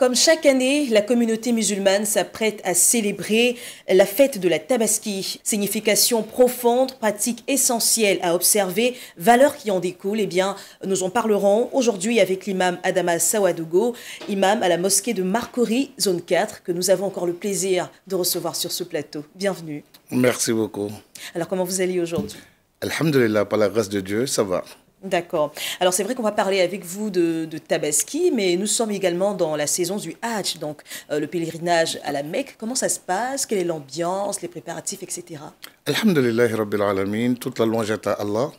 Comme chaque année, la communauté musulmane s'apprête à célébrer la fête de la Tabaski. Signification profonde, pratique essentielle à observer, valeurs qui en découlent, eh bien, nous en parlerons aujourd'hui avec l'imam Adama Sawadogo, imam à la mosquée de Marcory, zone 4, que nous avons encore le plaisir de recevoir sur ce plateau. Bienvenue. Merci beaucoup. Alors, comment vous allez aujourd'hui Alhamdulillah, par la grâce de Dieu, ça va. D'accord. Alors c'est vrai qu'on va parler avec vous de, Tabaski, mais nous sommes également dans la saison du Hajj, donc euh, le pèlerinage à la Mecque. Comment ça se passe Quelle est l'ambiance, les préparatifs, etc. Alhamdulillah, Rabbil Alamin, toute la louange à Allah,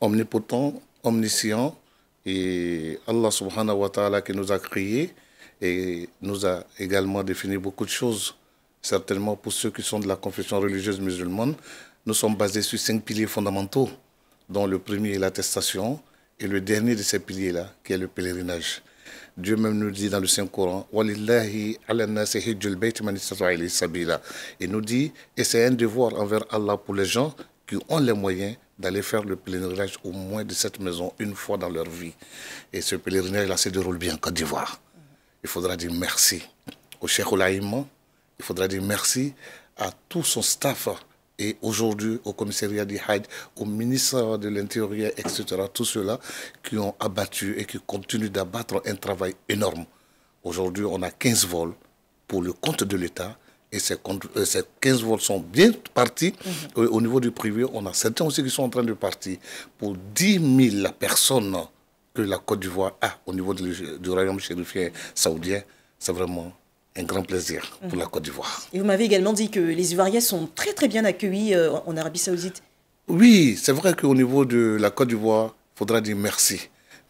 omnipotent, omniscient, et Allah subhanahu wa ta'ala qui nous a créés et nous a également défini beaucoup de choses. Certainement pour ceux qui sont de la confession religieuse musulmane, nous sommes basés sur cinq piliers fondamentaux dont le premier est l'attestation et le dernier de ces piliers-là, qui est le pèlerinage. Dieu même nous dit dans le Saint-Coran, il nous dit, et c'est un devoir envers Allah pour les gens qui ont les moyens d'aller faire le pèlerinage au moins de cette maison une fois dans leur vie. Et ce pèlerinage-là se déroule bien en Côte d'Ivoire. Il faudra dire merci au Cheikh il faudra dire merci à tout son staff et aujourd'hui au commissariat du Hyde, au ministère de l'Intérieur, etc., tous ceux-là qui ont abattu et qui continuent d'abattre un travail énorme. Aujourd'hui, on a 15 vols pour le compte de l'État. Et ces, 15 euh, vols sont bien partis. Mhm. Euh, au niveau du privé, on a certains aussi qui sont en train de partir. Pour 10 000 personnes que la Côte d'Ivoire a au niveau du, du royaume chérifien saoudien, c'est vraiment un grand plaisir pour la Côte d'Ivoire. Et vous m'avez également dit que les Ivoiriens sont très très bien accueillis euh, en Arabie Saoudite. Oui, c'est vrai qu'au niveau de la Côte d'Ivoire, il faudra dire merci.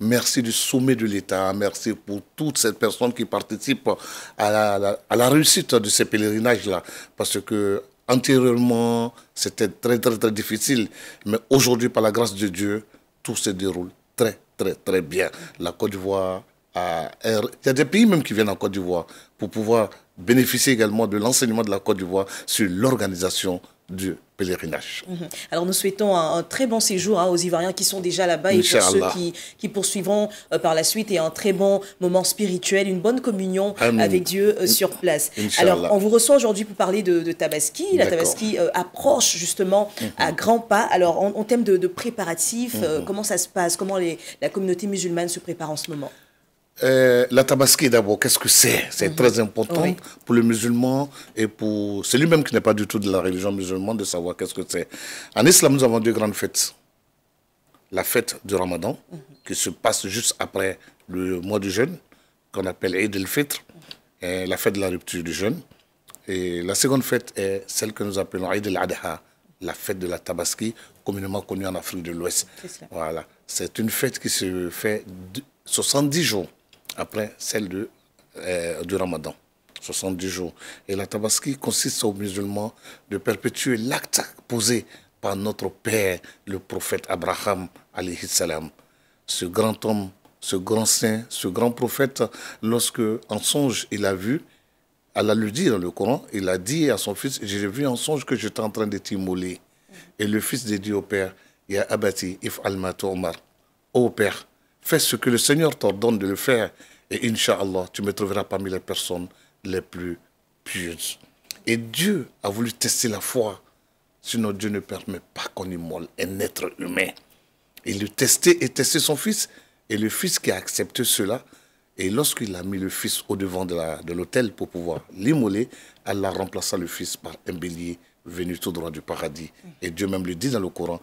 Merci du sommet de l'État, merci pour toutes ces personnes qui participent à la, réussite de ces pèlerinages-là. Parce que antérieurement, c'était très très très difficile. Mais aujourd'hui, par la grâce de Dieu, tout se déroule très très très bien. La Côte d'Ivoire il y a des pays même qui viennent en Côte d'Ivoire pour pouvoir bénéficier également de l'enseignement de la Côte d'Ivoire sur l'organisation du pèlerinage. Mhm. Alors nous souhaitons un, très bon séjour hein, aux Ivoiriens qui sont déjà là-bas et pour ceux qui, poursuivront euh, par la suite et un très bon moment spirituel, une bonne communion avec Dieu euh, sur place. Alors on vous reçoit aujourd'hui pour parler de, Tabaski. La Tabaski euh, approche justement mhm. à grands pas. Alors en, thème termes de, préparatif, préparatifs, mhm. comment ça se passe Comment la communauté musulmane se prépare en ce moment euh, la tabaski d'abord, qu'est-ce que c'est C'est mhm. très important pour le musulman et pour celui même qui n'est pas du tout de la religion musulmane de savoir qu'est-ce que c'est. En islam, nous avons deux grandes fêtes. La fête du ramadan, mhm. qui se passe juste après le mois du jeûne, qu'on appelle Eid el fitr la fête de la rupture du jeûne. Et la seconde fête est celle que nous appelons Eid el adha la fête de la tabaski, communément connue en Afrique de l'Ouest. Voilà. C'est une fête qui se fait 70 jours après celle de, euh, du ramadan, 70 jours. Et la tabaski consiste aux musulmans de perpétuer l'acte posé par notre père, le prophète Abraham, alayhi salam. Ce grand homme, ce grand saint, ce grand prophète, lorsque en songe il a vu, Allah lui dit dans le Coran, il a dit à son fils, j'ai vu en songe que j'étais en train de t'immoler. Et le fils dit au père, a Abati, if alma Ô père, Fais ce que le Seigneur t'ordonne de le faire. Et Inch'Allah, tu me trouveras parmi les personnes les plus pieuses. Et Dieu a voulu tester la foi. Sinon, Dieu ne permet pas qu'on immole un être humain. Il le testait et testait son fils. Et le fils qui a accepté cela, et lorsqu'il a mis le fils au devant de l'autel de pour pouvoir l'immoler, Allah remplaça le fils par un bélier venu tout droit du paradis. Et Dieu même le dit dans le Coran,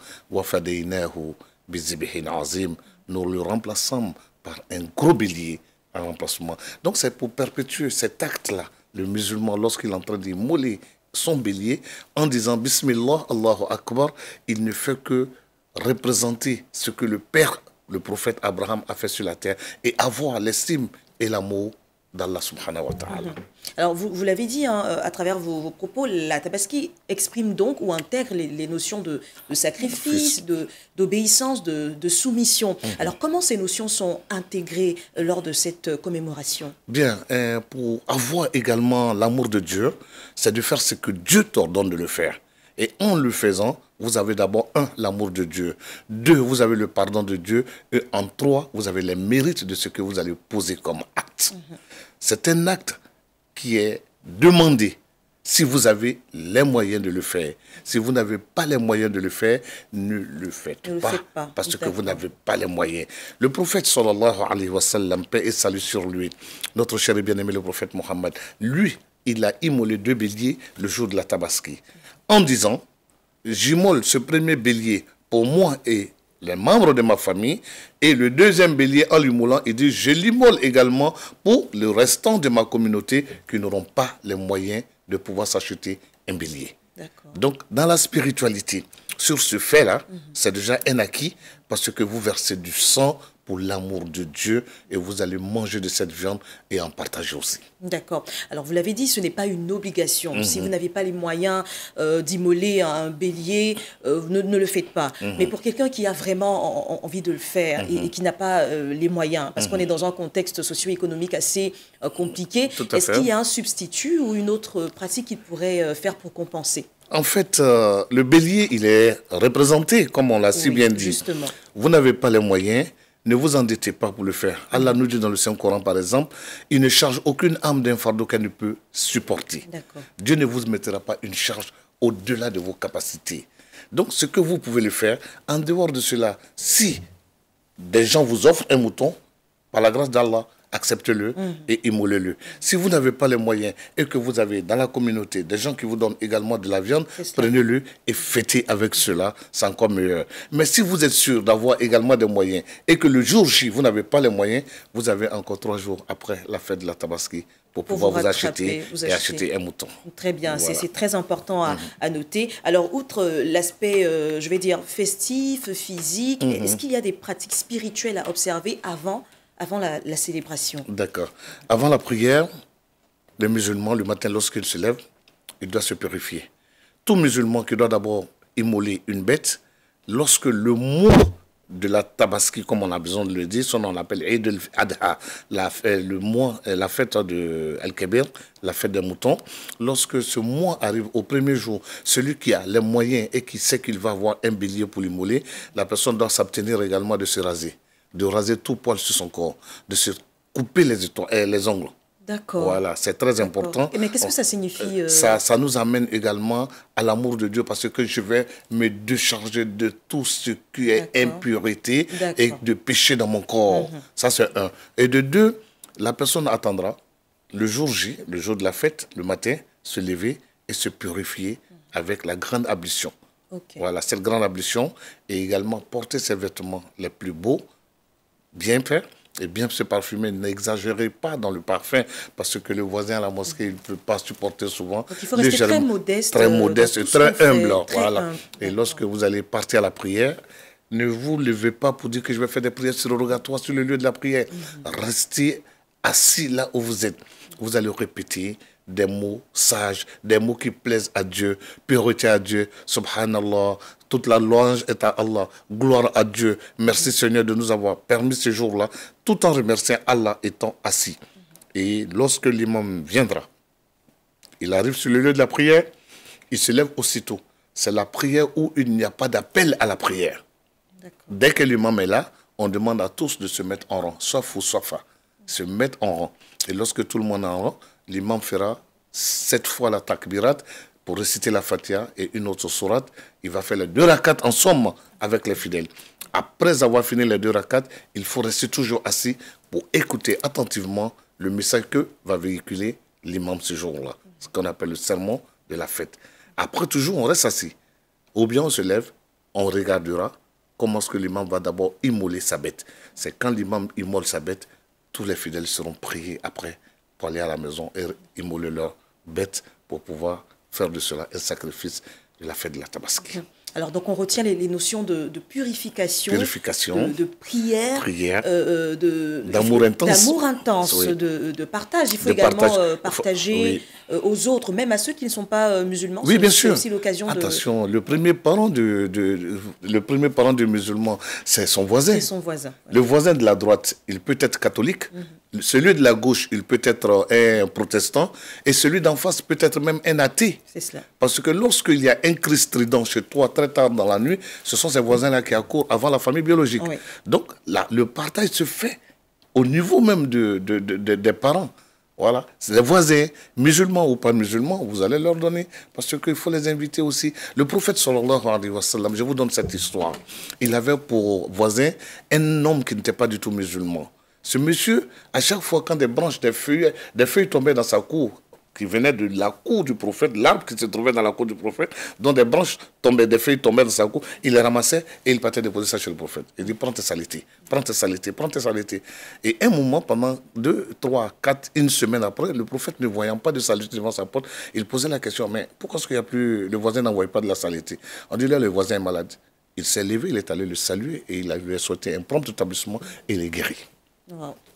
nous le remplaçons par un gros bélier en remplacement. Donc c'est pour perpétuer cet acte-là. Le musulman, lorsqu'il est en train d'immoler son bélier, en disant Bismillah, Allahu Akbar, il ne fait que représenter ce que le Père, le prophète Abraham, a fait sur la terre et avoir l'estime et l'amour d'Allah subhanahu wa ta'ala. Mhm. Alors, vous, vous l'avez dit hein, euh, à travers vos, propos, la tabaski exprime donc ou intègre les, notions de, sacrifice, d'obéissance, de, de, soumission. Mhm. Alors, comment ces notions sont intégrées euh, lors de cette euh, commémoration Bien, pour avoir également l'amour de Dieu, c'est de faire ce que Dieu t'ordonne de le faire. Et en le faisant, vous avez d'abord, un, l'amour de Dieu. Deux, vous avez le pardon de Dieu. Et en trois, vous avez les mérites de ce que vous allez poser comme acte. C'est un acte qui est demandé si vous avez les moyens de le faire. Si vous n'avez pas les moyens de le faire, ne le faites, pas, Parce que vous n'avez pas les moyens. Le prophète sallallahu alayhi wa sallam, paix et salut sur lui, notre cher et bien-aimé le prophète Mohammed, lui, il a immolé deux béliers le jour de la tabaski. En disant, j'immole ce premier bélier pour moi et les membres de ma famille. Et le deuxième bélier, en lui moulant, il dit, je l'immole également pour le restant de ma communauté qui n'auront pas les moyens de pouvoir s'acheter un bélier. Donc, dans la spiritualité, sur ce fait-là, c'est déjà un acquis parce que vous versez du sang l'amour de Dieu et vous allez manger de cette viande et en partager aussi. D'accord. Alors vous l'avez dit, ce n'est pas une obligation. Si mhm. vous n'avez pas les moyens euh, d'immoler un bélier, euh, ne, le faites pas. Mhm. Mais pour quelqu'un qui a vraiment envie de le faire et, mhm. qui n'a pas euh, les moyens, parce qu'on est dans un contexte socio-économique assez compliqué, est-ce qu'il y a un substitut ou une autre pratique qu'il pourrait faire pour compenser en fait, le bélier, il est représenté, comme on l'a si bien dit. Vous n'avez pas les moyens, ne vous endettez pas pour le faire. Allah nous dit dans le Saint-Coran, par exemple, il ne charge aucune âme d'un fardeau qu'elle ne peut supporter. Dieu ne vous mettra pas une charge au-delà de vos capacités. Donc, ce que vous pouvez le faire, en dehors de cela, si des gens vous offrent un mouton, par la grâce d'Allah, acceptez-le mm. et immolez-le. Si vous n'avez pas les moyens et que vous avez dans la communauté des gens qui vous donnent également de la viande, prenez-le et fêtez avec cela, c'est encore meilleur. Mais si vous êtes sûr d'avoir également des moyens et que le jour J, vous n'avez pas les moyens, vous avez encore trois jours après la fête de la Tabaski pour, pouvoir vous, acheter et acheter un mouton. Très bien, c'est très important mm-hmm. à, noter. Alors, outre euh, l'aspect, euh, je vais dire, festif, physique, mm-hmm. est-ce qu'il y a des pratiques spirituelles à observer avant avant la, célébration. D'accord. Avant la prière, les musulmans, le matin, lorsqu'ils se lèvent, ils doivent se purifier. Tout musulman qui doit d'abord immoler une bête, lorsque le mois de la tabaski, comme on a besoin de le dire, son on l'appelle Eid al-Adha, la, euh, le mois, euh, la fête de Al-Kébir, la fête des moutons. Lorsque ce mois arrive au premier jour, celui qui a les moyens et qui sait qu'il va avoir un bélier pour l'immoler, la personne doit s'abstenir également de se raser de raser tout poil sur son corps, de se couper les, eh, les ongles. D'accord. Voilà, c'est très important. Mais qu'est-ce que ça signifie euh, euh, ça, ça nous amène également à l'amour de Dieu parce que je vais me décharger de tout ce qui est impurité et de péché dans mon corps. Mhm. Ça, c'est un. Et de deux, la personne attendra le jour J, le jour de la fête, le matin, se lever et se purifier mhm. avec la grande ablution. Voilà, cette grande ablution et également porter ses vêtements les plus beaux bien fait et bien se parfumer. N'exagérez pas dans le parfum parce que le voisin à la mosquée, ne peut pas supporter souvent. il faut rester très modeste. Très euh, modeste et très humble. Et lorsque vous allez partir à la prière, ne vous levez pas pour dire que je vais faire des prières sur rogatoire, sur le lieu de la prière. Mhm. Restez assis là où vous êtes. Vous allez répéter des mots sages, des mots qui plaisent à Dieu, pureté à Dieu, subhanallah, toute la louange est à Allah, gloire à Dieu, merci Seigneur de nous avoir permis ce jour-là, tout en remerciant Allah étant assis. Et lorsque l'imam viendra, il arrive sur le lieu de la prière, il se lève aussitôt. C'est la prière où il n'y a pas d'appel à la prière. Dès que l'imam est là, on demande à tous de se mettre en rang, soit ou soit fa, se mettre en rang. Et lorsque tout le monde est en rang, l'imam fera sept fois la takbirat pour réciter la fatia et une autre sourate. Il va faire les deux rakats en somme avec les fidèles. Après avoir fini les deux rakats, il faut rester toujours assis pour écouter attentivement le message que va véhiculer l'imam ce jour-là. Ce qu'on appelle le sermon de la fête. Après, toujours, on reste assis. Ou bien on se lève, on regardera comment est-ce que l'imam va d'abord immoler sa bête. C'est quand l'imam immole sa bête tous les fidèles seront priés après pour aller à la maison et immoler leurs bêtes pour pouvoir faire de cela un sacrifice de la fête de la Tabaski alors donc on retient les, notions de, purification, de, prière, euh, euh, d'amour intense, intense, de, partage. Il faut également euh, partager aux autres, même à ceux qui ne sont pas musulmans. Oui, bien sûr. l'occasion. Attention, le premier parent de le premier parent du musulman, c'est son voisin. C'est son voisin. Le voisin de la droite, il peut être catholique. Mhm. Celui de la gauche, il peut être euh, un protestant, et celui d'en face peut être même un athée. Parce que lorsqu'il y a un Christ strident chez toi très tard dans la nuit, ce sont ses voisins-là qui accourent avant la famille biologique. Donc, là, le partage se fait au niveau même de, des parents. Voilà, les voisins, musulmans ou pas musulmans, vous allez leur donner, parce qu'il faut les inviter aussi. Le prophète sallallahu je vous donne cette histoire, il avait pour voisin un homme qui n'était pas du tout musulman. Ce monsieur, à chaque fois, quand des branches, des feuilles, des feuilles tombaient dans sa cour, qui venaient de la cour du prophète, l'arbre qui se trouvait dans la cour du prophète, dont des branches tombaient, des feuilles tombaient dans sa cour, il les ramassait et il partait déposer ça chez le prophète. Il dit Prends tes saletés, prends tes saletés, prends tes saletés. Et un moment, pendant deux, trois, quatre, une semaine après, le prophète ne voyant pas de saleté devant sa porte, il posait la question Mais pourquoi est-ce qu'il n'y a plus. Le voisin n'envoie pas de la saleté On dit Là, le voisin est malade. Il s'est levé, il est allé le saluer et il avait a souhaité un prompt établissement et il est guéri.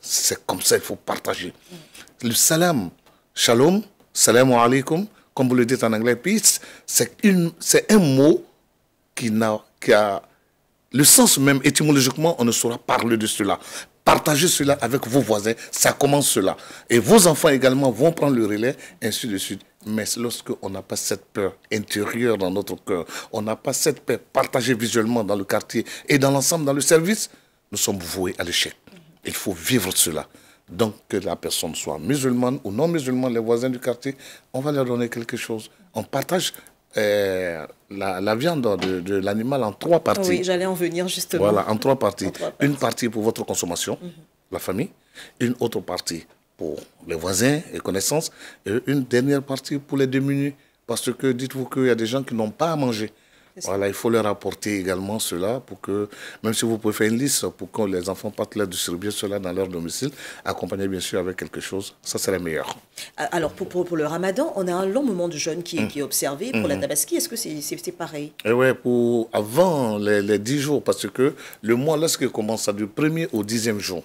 C'est comme ça qu'il faut partager. Le salam, shalom, salam alaikum, comme vous le dites en anglais, peace, c'est un mot qui, a, le sens même étymologiquement, on ne saura parler de cela. Partager cela avec vos voisins, ça commence cela. Et vos enfants également vont prendre le relais, ainsi de suite. Mais lorsque on n'a pas cette peur intérieure dans notre cœur, on n'a pas cette peur partagée visuellement dans le quartier et dans l'ensemble, dans le service, nous sommes voués à l'échec. Il faut vivre cela. Donc, que la personne soit musulmane ou non musulmane, les voisins du quartier, on va leur donner quelque chose. On partage euh, la, viande de, l'animal en trois parties. Oui, j'allais en venir justement. Voilà, en trois parties. Une partie pour votre consommation, mhm. la famille. Une autre partie pour les voisins et connaissances. Et une dernière partie pour les démunis. Parce que dites-vous qu'il y a des gens qui n'ont pas à manger. Voilà, il faut leur apporter également cela pour que, même si vous pouvez faire une liste pour que les enfants partent leur distribuer cela dans leur domicile, accompagné bien sûr avec quelque chose, ça serait meilleur. Alors pour, pour, le ramadan, on a un long moment de jeûne qui, est mm. observé. Pour la mm. tabaski, est-ce que c'est pareil Et eh ouais, pour avant les, 10 jours, parce que le mois, lorsqu'il commence, à du 1er au 10e jour.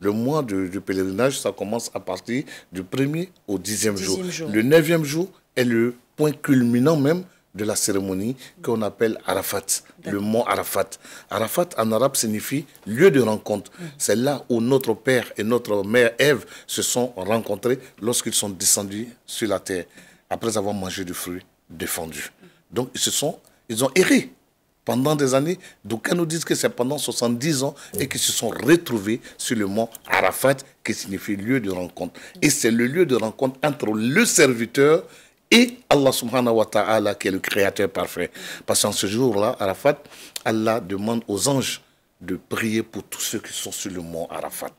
Le mois du, pèlerinage, ça commence à partir du 1er au 10e, jour. jour. Le 9e jour est le point culminant même de la cérémonie qu'on appelle Arafat, le mont Arafat. Arafat en arabe signifie lieu de rencontre. Mm. C'est là où notre père et notre mère Ève se sont rencontrés lorsqu'ils sont descendus sur la terre, après avoir mangé du fruit défendu. Mm. Donc ils se sont, ils ont erré pendant des années. D'aucuns nous disent que c'est pendant 70 ans et mm. qu'ils se sont retrouvés sur le mont Arafat, qui signifie lieu de rencontre. Et c'est le lieu de rencontre entre le serviteur et Allah subhanahu wa ta'ala qui est le créateur parfait. Parce qu'en ce jour-là, Arafat, Allah demande aux anges de prier pour tous ceux qui sont sur le mont Arafat.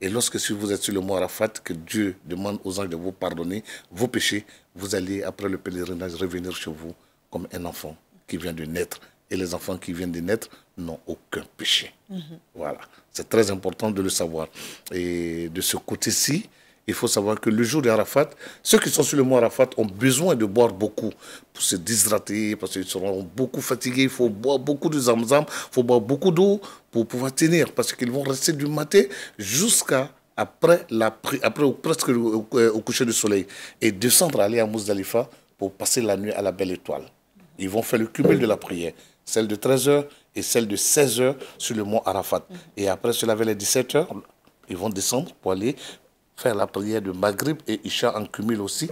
Et lorsque si vous êtes sur le mont Arafat, que Dieu demande aux anges de vous pardonner vos péchés, vous allez, après le pèlerinage, revenir chez vous comme un enfant qui vient de naître. Et les enfants qui viennent de naître n'ont aucun péché. Mhm. Voilà. C'est très important de le savoir. Et de ce côté-ci, il faut savoir que le jour d'Arafat, ceux qui sont sur le mont Arafat ont besoin de boire beaucoup pour se déshydrater, parce qu'ils seront beaucoup fatigués. Il faut boire beaucoup de zamzam, il faut boire beaucoup d'eau pour pouvoir tenir, parce qu'ils vont rester du matin jusqu'à après, la, après presque euh, au, coucher du soleil, et descendre aller à Mousdalifa pour passer la nuit à la belle étoile. Ils vont faire le cumul de la prière, celle de 13h et celle de 16h sur le mont Arafat. Et après, cela vers les 17h, ils vont descendre pour aller faire la prière de Maghrib et Isha en cumule aussi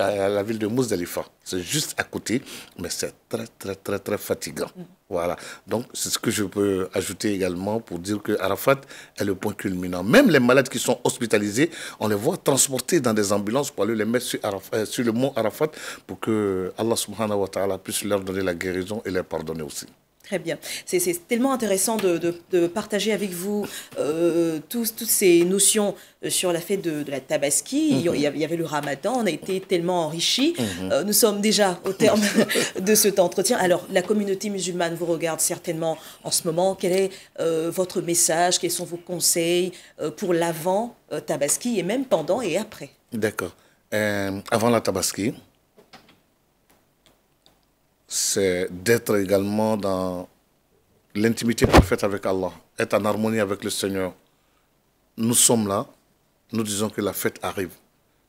euh, à la ville de Mousdalifa. C'est juste à côté, mais c'est très, très, très, très fatigant. Mm. Voilà. Donc, c'est ce que je peux ajouter également pour dire que Arafat est le point culminant. Même les malades qui sont hospitalisés, on les voit transporter dans des ambulances pour aller les mettre sur, euh, sur le mont Arafat pour que Allah subhanahu wa ta'ala puisse leur donner la guérison et les pardonner aussi. Très bien. C'est tellement intéressant de, partager avec vous euh, tous, toutes ces notions euh, sur la fête de, la Tabaski. Mhm. il, y avait, le Ramadan, on a été tellement enrichis. Mhm. Euh, nous sommes déjà au terme de cet entretien. Alors, la communauté musulmane vous regarde certainement en ce moment. Quel est votre message Quels sont vos conseils pour l'avant Tabaski et même pendant et après D'accord. avant la Tabaski, c'est d'être également dans l'intimité parfaite avec Allah, être en harmonie avec le Seigneur. Nous sommes là, nous disons que la fête arrive.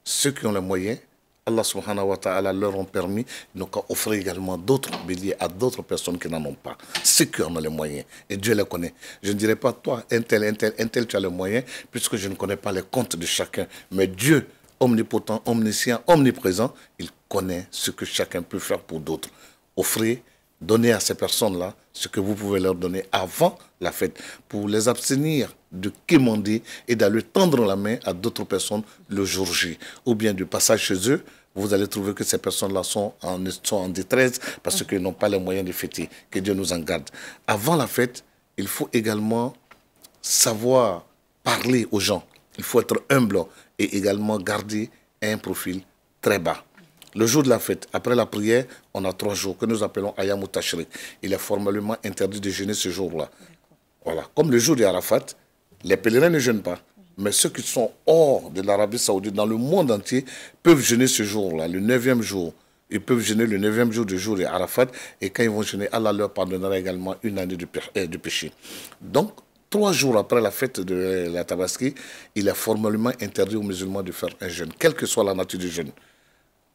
Ceux qui ont les moyens, Allah subhanahu wa ta'ala leur ont permis, donc offrir également d'autres béliers à d'autres personnes qui n'en ont pas. Ceux qui en ont les moyens, et Dieu les connaît. Je ne dirais pas, toi, un tel, un tel, un tel, tu as les moyens, puisque je ne connais pas les comptes de chacun. Mais Dieu, omnipotent, omniscient, omniprésent, il connaît ce que chacun peut faire pour d'autres offrez, donnez à ces personnes-là ce que vous pouvez leur donner avant la fête pour les abstenir de quémander et d'aller tendre la main à d'autres personnes le jour J. Ou bien du passage chez eux, vous allez trouver que ces personnes-là sont en, sont en détresse parce qu'elles n'ont pas les moyens de fêter. Que Dieu nous en garde. Avant la fête, il faut également savoir parler aux gens. Il faut être humble et également garder un profil très bas. Le jour de la fête, après la prière, on a trois jours que nous appelons Ayam ou Il est formellement interdit de jeûner ce jour-là. Voilà. Comme le jour de Arafat, les pèlerins ne jeûnent pas. Mais ceux qui sont hors de l'Arabie Saoudite, dans le monde entier, peuvent jeûner ce jour-là, le neuvième jour. Ils peuvent jeûner le neuvième jour du jour de Arafat. Et quand ils vont jeûner, Allah leur pardonnera également une année euh, de péché. Donc, trois jours après la fête de la Tabaski, il est formellement interdit aux musulmans de faire un jeûne, quelle que soit la nature du jeûne.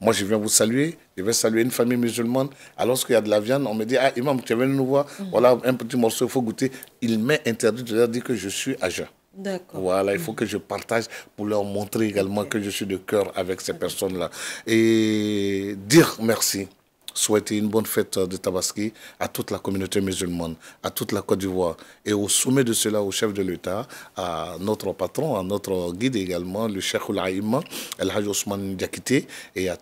Moi, je viens vous saluer, je vais saluer une famille musulmane. Alors qu'il y a de la viande, on me dit, ah, imam, tu viens nous voir, mhm. voilà un petit morceau, il faut goûter. Il m'est interdit de leur dire que je suis à Voilà, il faut mhm. que je partage pour leur montrer également que je suis de cœur avec ces personnes-là. Et dire merci, souhaiter une bonne fête de Tabaski à toute la communauté musulmane, à toute la Côte d'Ivoire. Et au sommet de cela, au chef de l'État, à notre patron, à notre guide également, le Cheikh Oulaïma, El Hajj Ousmane et à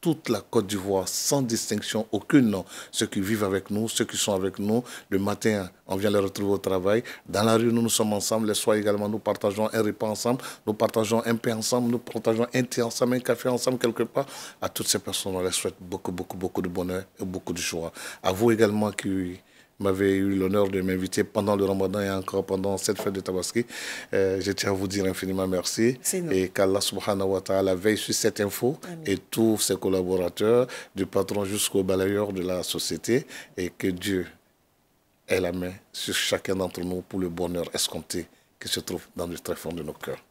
toute la Côte d'Ivoire, sans distinction aucune. Non. Ceux qui vivent avec nous, ceux qui sont avec nous, le matin, on vient les retrouver au travail. Dans la rue, nous, nous sommes ensemble. les soirs également, nous partageons un repas ensemble, nous partageons un pain ensemble, nous partageons un thé ensemble, un café ensemble, quelque part. À toutes ces personnes, on leur souhaite beaucoup, beaucoup, beaucoup de bonheur et beaucoup de joie. À vous également qui m'avait eu l'honneur de m'inviter pendant le ramadan et encore pendant cette fête de Tabaski. Euh, je tiens à vous dire infiniment merci. Et qu'Allah subhanahu wa ta'ala veille sur cette info et tous ses collaborateurs, du patron jusqu'au balayeur de la société. Et que Dieu ait la main sur chacun d'entre nous pour le bonheur escompté qui se trouve dans le très fond de nos cœurs.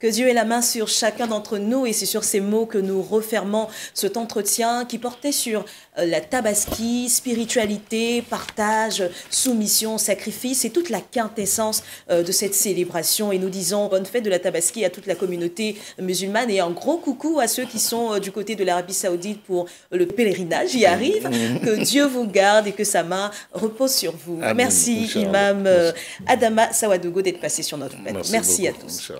Que Dieu ait la main sur chacun d'entre nous et c'est sur ces mots que nous refermons cet entretien qui portait sur euh, la tabaski, spiritualité, partage, soumission, sacrifice et toute la quintessence euh, de cette célébration. Et nous disons bonne fête de la tabaski à toute la communauté musulmane et un gros coucou à ceux qui sont euh, du côté de l'Arabie saoudite pour le pèlerinage. Y arrive. Mmh, mmh. Que Dieu vous garde et que sa main repose sur vous. Merci, Imam Adama Sawadogo, d'être passé sur notre fête. Merci à tous.